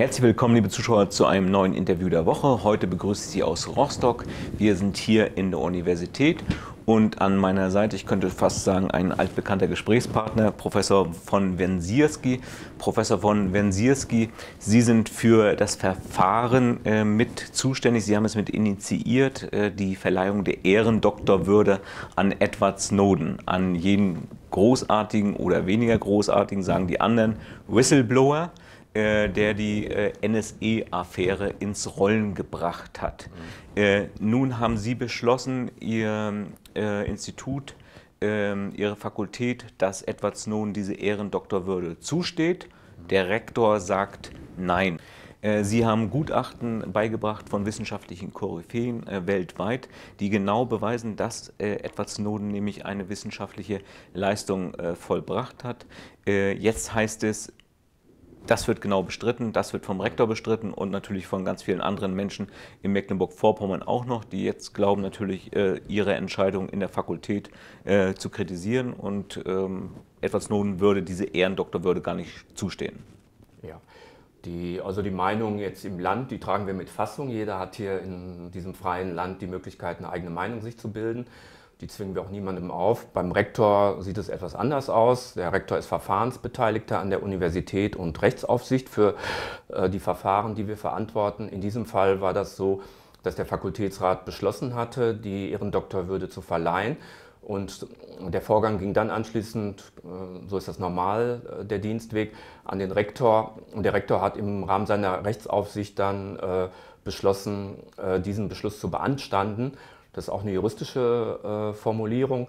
Herzlich willkommen, liebe Zuschauer, zu einem neuen Interview der Woche. Heute begrüße ich Sie aus Rostock. Wir sind hier in der Universität und an meiner Seite, ich könnte fast sagen, ein altbekannter Gesprächspartner, Professor von Wensierski. Professor von Wensierski, Sie sind für das Verfahren äh, mit zuständig. Sie haben es mit initiiert, äh, die Verleihung der Ehrendoktorwürde an Edward Snowden, an jeden großartigen oder weniger großartigen, sagen die anderen, Whistleblower äh, der die äh, NSE-Affäre ins Rollen gebracht hat. Mhm. Äh, nun haben Sie beschlossen, Ihr äh, Institut, ähm, Ihre Fakultät, dass Edward Snowden diese Ehrendoktorwürde zusteht. Der Rektor sagt Nein. Äh, Sie haben Gutachten beigebracht von wissenschaftlichen Koryphäen äh, weltweit, die genau beweisen, dass Edward Snowden nämlich eine wissenschaftliche Leistung vollbracht hat. jetzt heißt es, das wird genau bestritten, das wird vom Rektor bestritten und natürlich von ganz vielen anderen Menschen in Mecklenburg-Vorpommern auch noch, die jetzt glauben natürlich, äh, ihre Entscheidung in der Fakultät äh, zu kritisieren und ähm, etwas nun würde diese Ehrendoktorwürde gar nicht zustehen. Ja. Die, also die Meinung jetzt im Land, die tragen wir mit Fassung. Jeder hat hier in diesem freien Land die Möglichkeit, eine eigene Meinung sich zu bilden. Die zwingen wir auch niemandem auf. Beim Rektor sieht es etwas anders aus. Der Rektor ist Verfahrensbeteiligter an der Universität und Rechtsaufsicht für äh, die Verfahren, die wir verantworten. In diesem Fall war das so, dass der Fakultätsrat beschlossen hatte, die Ehrendoktorwürde zu verleihen. Und der Vorgang ging dann anschließend, äh, so ist das normal, äh, der Dienstweg, an den Rektor. Und der Rektor hat im Rahmen seiner Rechtsaufsicht dann beschlossen, diesen Beschluss zu beanstanden. Das ist auch eine juristische äh, Formulierung.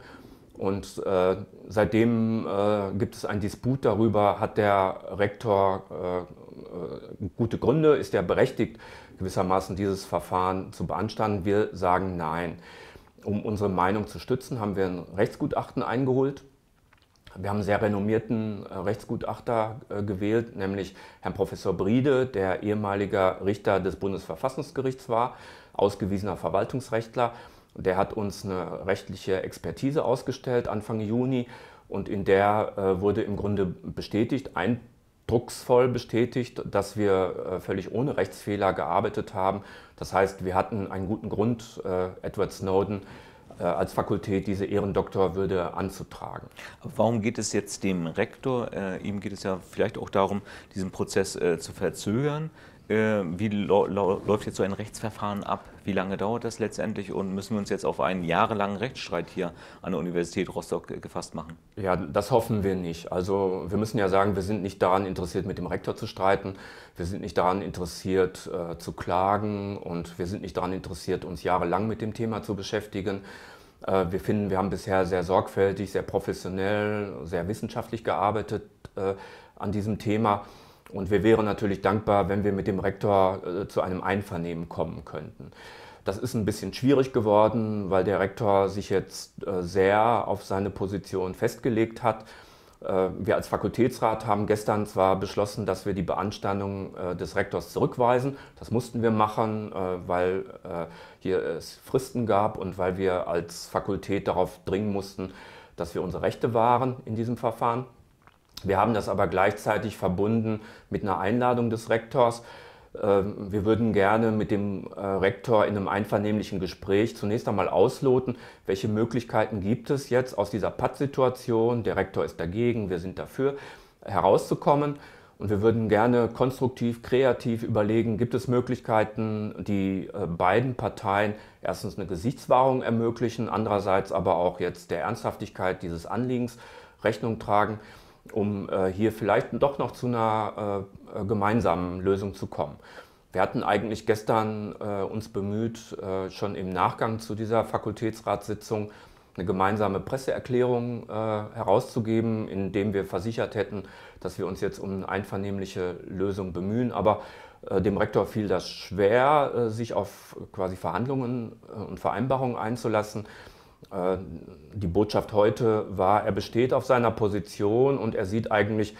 Und äh, seitdem äh, gibt es einen Disput darüber, hat der Rektor äh, äh, gute Gründe, ist er berechtigt, gewissermaßen dieses Verfahren zu beanstanden. Wir sagen nein. Um unsere Meinung zu stützen, haben wir ein Rechtsgutachten eingeholt. Wir haben einen sehr renommierten äh, Rechtsgutachter gewählt, nämlich Herrn Professor Briede, der ehemaliger Richter des Bundesverfassungsgerichts war ausgewiesener Verwaltungsrechtler. der hat uns eine rechtliche Expertise ausgestellt Anfang Juni und in der äh, wurde im Grunde bestätigt, eindrucksvoll bestätigt, dass wir äh, völlig ohne Rechtsfehler gearbeitet haben. Das heißt, wir hatten einen guten Grund, äh, Edward Snowden äh, als Fakultät diese Ehrendoktorwürde anzutragen. Warum geht es jetzt dem Rektor, äh, ihm geht es ja vielleicht auch darum, diesen Prozess äh, zu verzögern, äh, wie läuft jetzt so ein Rechtsverfahren ab? Wie lange dauert das letztendlich und müssen wir uns jetzt auf einen jahrelangen Rechtsstreit hier an der Universität Rostock äh, gefasst machen? Ja, das hoffen wir nicht. Also wir müssen ja sagen, wir sind nicht daran interessiert, mit dem Rektor zu streiten, wir sind nicht daran interessiert, äh, zu klagen und wir sind nicht daran interessiert, uns jahrelang mit dem Thema zu beschäftigen. Äh, wir finden, wir haben bisher sehr sorgfältig, sehr professionell, sehr wissenschaftlich gearbeitet äh, an diesem Thema. Und wir wären natürlich dankbar, wenn wir mit dem Rektor äh, zu einem Einvernehmen kommen könnten. Das ist ein bisschen schwierig geworden, weil der Rektor sich jetzt äh, sehr auf seine Position festgelegt hat. Äh, wir als Fakultätsrat haben gestern zwar beschlossen, dass wir die Beanstandung äh, des Rektors zurückweisen. Das mussten wir machen, äh, weil äh, hier es Fristen gab und weil wir als Fakultät darauf dringen mussten, dass wir unsere Rechte wahren in diesem Verfahren. Wir haben das aber gleichzeitig verbunden mit einer Einladung des Rektors. Ähm, wir würden gerne mit dem äh, Rektor in einem einvernehmlichen Gespräch zunächst einmal ausloten, welche Möglichkeiten gibt es jetzt aus dieser Pattsituation, der Rektor ist dagegen, wir sind dafür, herauszukommen. Und wir würden gerne konstruktiv, kreativ überlegen, gibt es Möglichkeiten, die äh, beiden Parteien erstens eine Gesichtswahrung ermöglichen, andererseits aber auch jetzt der Ernsthaftigkeit dieses Anliegens Rechnung tragen um äh, hier vielleicht doch noch zu einer äh, äh, gemeinsamen Lösung zu kommen. Wir hatten eigentlich gestern uns bemüht, schon im Nachgang zu dieser Fakultätsratssitzung eine gemeinsame Presseerklärung äh, herauszugeben, dem wir versichert hätten, dass wir uns jetzt um eine einvernehmliche Lösung bemühen. Aber äh, dem Rektor fiel das schwer, äh, sich auf quasi Verhandlungen und Vereinbarungen einzulassen. Äh, die Botschaft heute war, er besteht auf seiner Position und er sieht eigentlich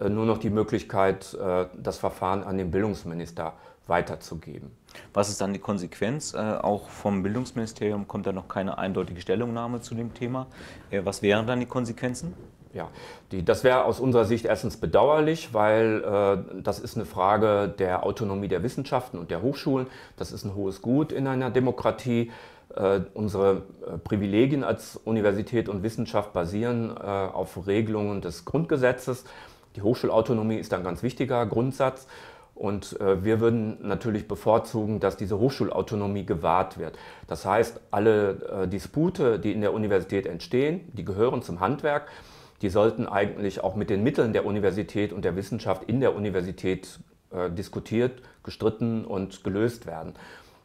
äh, nur noch die Möglichkeit, äh, das Verfahren an den Bildungsminister weiterzugeben. Was ist dann die Konsequenz? Auch vom Bildungsministerium kommt da noch keine eindeutige Stellungnahme zu dem Thema. Was wären dann die Konsequenzen? Ja, die, das wäre aus unserer Sicht erstens bedauerlich, weil äh, das ist eine Frage der Autonomie der Wissenschaften und der Hochschulen. Das ist ein hohes Gut in einer Demokratie. Äh, unsere äh, Privilegien als Universität und Wissenschaft basieren äh, auf Regelungen des Grundgesetzes. Die Hochschulautonomie ist ein ganz wichtiger Grundsatz. Und wir würden natürlich bevorzugen, dass diese Hochschulautonomie gewahrt wird. Das heißt, alle Dispute, die in der Universität entstehen, die gehören zum Handwerk, die sollten eigentlich auch mit den Mitteln der Universität und der Wissenschaft in der Universität diskutiert, gestritten und gelöst werden.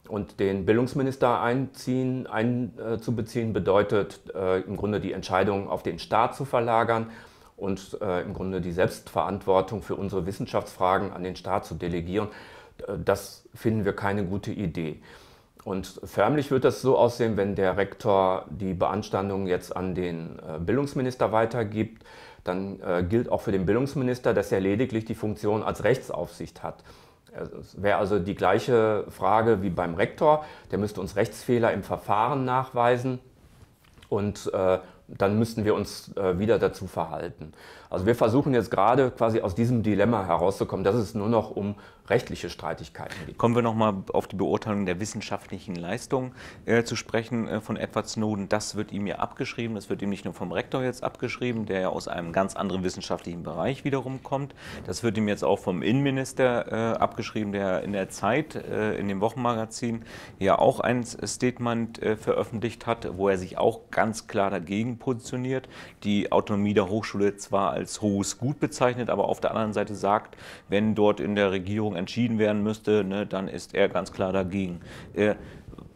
Und den Bildungsminister einziehen, einzubeziehen äh, bedeutet äh, im Grunde die Entscheidung auf den Staat zu verlagern und äh, im Grunde die Selbstverantwortung für unsere Wissenschaftsfragen an den Staat zu delegieren. Äh, das finden wir keine gute Idee. Und förmlich wird das so aussehen, wenn der Rektor die Beanstandung jetzt an den äh, Bildungsminister weitergibt, dann äh, gilt auch für den Bildungsminister, dass er lediglich die Funktion als Rechtsaufsicht hat. Also es wäre also die gleiche Frage wie beim Rektor. Der müsste uns Rechtsfehler im Verfahren nachweisen und äh, dann müssten wir uns äh, wieder dazu verhalten. Also wir versuchen jetzt gerade quasi aus diesem Dilemma herauszukommen, dass es nur noch um rechtliche Streitigkeiten geht. Kommen wir nochmal auf die Beurteilung der wissenschaftlichen Leistung äh, zu sprechen äh, von Edward Snowden. Das wird ihm ja abgeschrieben, das wird ihm nicht nur vom Rektor jetzt abgeschrieben, der ja aus einem ganz anderen wissenschaftlichen Bereich wiederum kommt. Das wird ihm jetzt auch vom Innenminister äh, abgeschrieben, der in der Zeit, äh, in dem Wochenmagazin, ja auch ein Statement äh, veröffentlicht hat, wo er sich auch ganz klar dagegen positioniert, die Autonomie der Hochschule zwar als hohes Gut bezeichnet, aber auf der anderen Seite sagt, wenn dort in der Regierung entschieden werden müsste, ne, dann ist er ganz klar dagegen. Äh,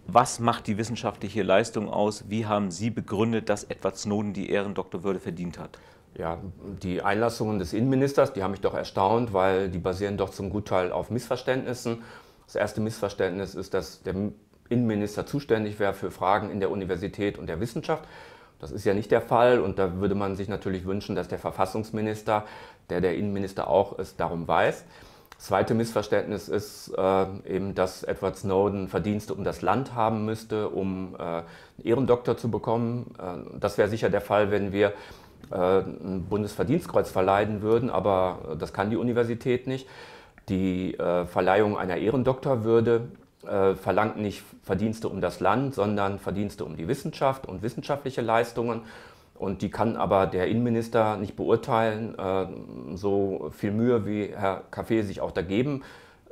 was macht die wissenschaftliche Leistung aus? Wie haben Sie begründet, dass Edward Snowden die Ehrendoktorwürde verdient hat? Ja, die Einlassungen des Innenministers, die haben mich doch erstaunt, weil die basieren doch zum Gutteil auf Missverständnissen. Das erste Missverständnis ist, dass der Innenminister zuständig wäre für Fragen in der Universität und der Wissenschaft. Das ist ja nicht der Fall und da würde man sich natürlich wünschen, dass der Verfassungsminister, der der Innenminister auch ist, darum weiß. Das zweite Missverständnis ist äh, eben, dass Edward Snowden Verdienste um das Land haben müsste, um äh, einen Ehrendoktor zu bekommen. Äh, das wäre sicher der Fall, wenn wir äh, ein Bundesverdienstkreuz verleihen würden, aber das kann die Universität nicht. Die äh, Verleihung einer Ehrendoktorwürde äh, verlangt nicht Verdienste um das Land, sondern Verdienste um die Wissenschaft und wissenschaftliche Leistungen. Und die kann aber der Innenminister nicht beurteilen, äh, so viel Mühe wie Herr Café sich auch da geben,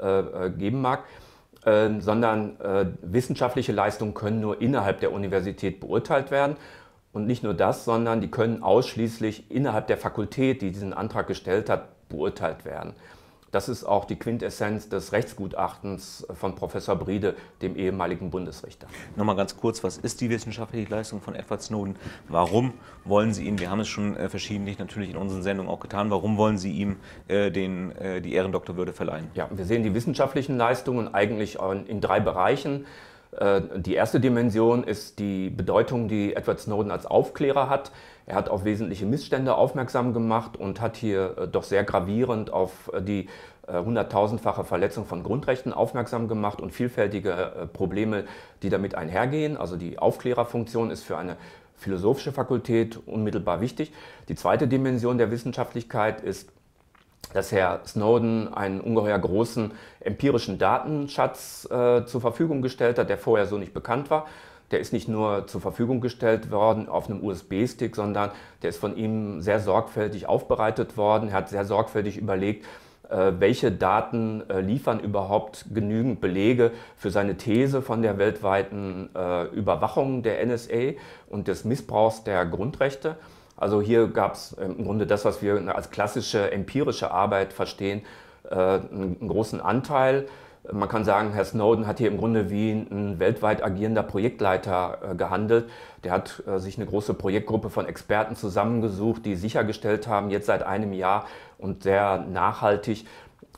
äh, äh, geben mag. Ähm, sondern äh, wissenschaftliche Leistungen können nur innerhalb der Universität beurteilt werden. Und nicht nur das, sondern die können ausschließlich innerhalb der Fakultät, die diesen Antrag gestellt hat, beurteilt werden. Das ist auch die Quintessenz des Rechtsgutachtens von Professor Briede, dem ehemaligen Bundesrichter. Nochmal ganz kurz, was ist die wissenschaftliche Leistung von Edward Snowden? Warum wollen Sie ihn, wir haben es schon äh, verschiedentlich natürlich in unseren Sendungen auch getan, warum wollen Sie ihm äh, den, äh, die Ehrendoktorwürde verleihen? Ja, wir sehen die wissenschaftlichen Leistungen eigentlich in drei Bereichen. Äh, die erste Dimension ist die Bedeutung, die Edward Snowden als Aufklärer hat. Er hat auf wesentliche Missstände aufmerksam gemacht und hat hier äh, doch sehr gravierend auf äh, die hunderttausendfache Verletzung von Grundrechten aufmerksam gemacht und vielfältige Probleme, die damit einhergehen. Also die Aufklärerfunktion ist für eine philosophische Fakultät unmittelbar wichtig. Die zweite Dimension der Wissenschaftlichkeit ist dass Herr Snowden einen ungeheuer großen empirischen Datenschatz äh, zur Verfügung gestellt hat, der vorher so nicht bekannt war. Der ist nicht nur zur Verfügung gestellt worden auf einem USB-Stick, sondern der ist von ihm sehr sorgfältig aufbereitet worden. Er hat sehr sorgfältig überlegt, äh, welche Daten äh, liefern überhaupt genügend Belege für seine These von der weltweiten äh, Überwachung der NSA und des Missbrauchs der Grundrechte. Also hier gab es äh, im Grunde das, was wir als klassische empirische Arbeit verstehen, äh, einen großen Anteil. Man kann sagen, Herr Snowden hat hier im Grunde wie ein weltweit agierender Projektleiter äh, gehandelt. Der hat sich eine große Projektgruppe von Experten zusammengesucht, die sichergestellt haben, jetzt seit einem Jahr und sehr nachhaltig,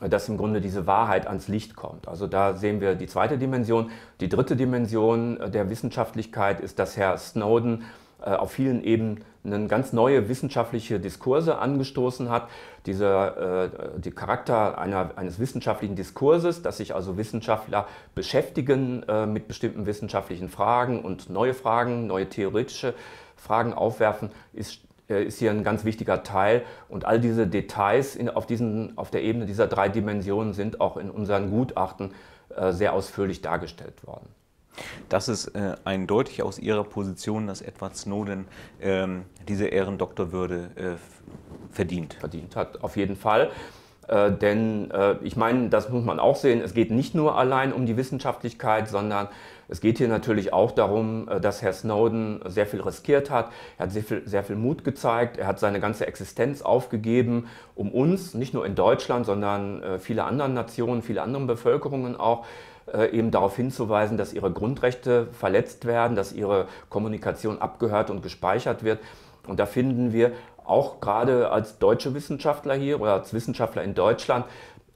dass im Grunde diese Wahrheit ans Licht kommt. Also da sehen wir die zweite Dimension. Die dritte Dimension der Wissenschaftlichkeit ist, dass Herr Snowden äh, auf vielen Ebenen ganz neue wissenschaftliche Diskurse angestoßen hat. Dieser äh, die Charakter einer, eines wissenschaftlichen Diskurses, dass sich also Wissenschaftler beschäftigen äh, mit bestimmten wissenschaftlichen Fragen und neue Fragen, neue theoretische Fragen aufwerfen, ist, äh, ist hier ein ganz wichtiger Teil. Und all diese Details in, auf, diesen, auf der Ebene dieser drei Dimensionen sind auch in unseren Gutachten äh, sehr ausführlich dargestellt worden. Das ist äh, eindeutig aus Ihrer Position, dass Edward Snowden ähm, diese Ehrendoktorwürde äh, verdient. Verdient hat, auf jeden Fall. Äh, denn äh, ich meine, das muss man auch sehen, es geht nicht nur allein um die Wissenschaftlichkeit, sondern es geht hier natürlich auch darum, äh, dass Herr Snowden sehr viel riskiert hat. Er hat sehr viel, sehr viel, Mut gezeigt. Er hat seine ganze Existenz aufgegeben, um uns, nicht nur in Deutschland, sondern äh, viele anderen Nationen, viele anderen Bevölkerungen auch, äh, eben darauf hinzuweisen, dass ihre Grundrechte verletzt werden, dass ihre Kommunikation abgehört und gespeichert wird. Und da finden wir auch gerade als deutsche Wissenschaftler hier oder als Wissenschaftler in Deutschland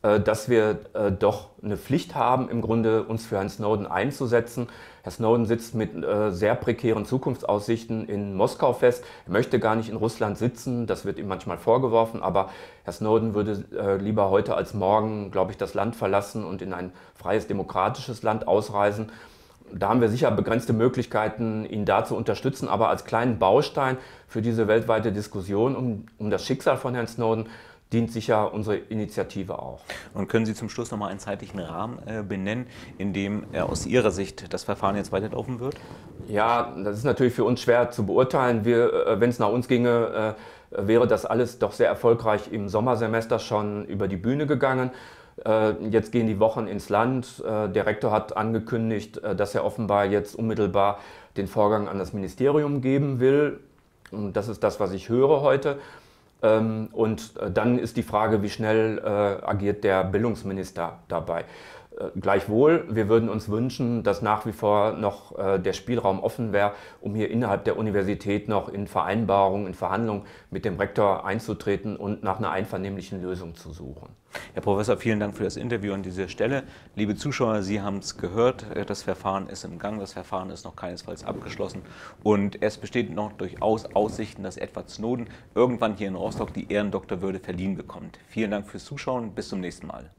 äh, dass wir äh, doch eine Pflicht haben, im Grunde uns für Herrn Snowden einzusetzen. Herr Snowden sitzt mit äh, sehr prekären Zukunftsaussichten in Moskau fest. Er möchte gar nicht in Russland sitzen, das wird ihm manchmal vorgeworfen, aber Herr Snowden würde lieber heute als morgen, glaube ich, das Land verlassen und in ein freies, demokratisches Land ausreisen da haben wir sicher begrenzte Möglichkeiten, ihn da zu unterstützen, aber als kleinen Baustein für diese weltweite Diskussion um, um das Schicksal von Herrn Snowden dient sicher unsere Initiative auch. Und können Sie zum Schluss nochmal einen zeitlichen Rahmen äh, benennen, in dem äh, aus Ihrer Sicht das Verfahren jetzt weiterlaufen wird? Ja, das ist natürlich für uns schwer zu beurteilen. Äh, wenn es nach uns ginge, wäre das alles doch sehr erfolgreich im Sommersemester schon über die Bühne gegangen. Jetzt gehen die Wochen ins Land. Der Rektor hat angekündigt, dass er offenbar jetzt unmittelbar den Vorgang an das Ministerium geben will. Und das ist das, was ich höre heute. Ähm, und äh, dann ist die Frage, wie schnell äh, agiert der Bildungsminister dabei. Äh, gleichwohl, wir würden uns wünschen, dass nach wie vor noch äh, der Spielraum offen wäre, um hier innerhalb der Universität noch in Vereinbarungen, in Verhandlungen mit dem Rektor einzutreten und nach einer einvernehmlichen Lösung zu suchen. Herr Professor, vielen Dank für das Interview an dieser Stelle. Liebe Zuschauer, Sie haben es gehört, äh, das Verfahren ist im Gang, das Verfahren ist noch keinesfalls abgeschlossen und es besteht noch durchaus Aussichten, dass Edward Snowden irgendwann hier in Rostock die Ehrendoktorwürde verliehen bekommt. Vielen Dank fürs Zuschauen, bis zum nächsten Mal.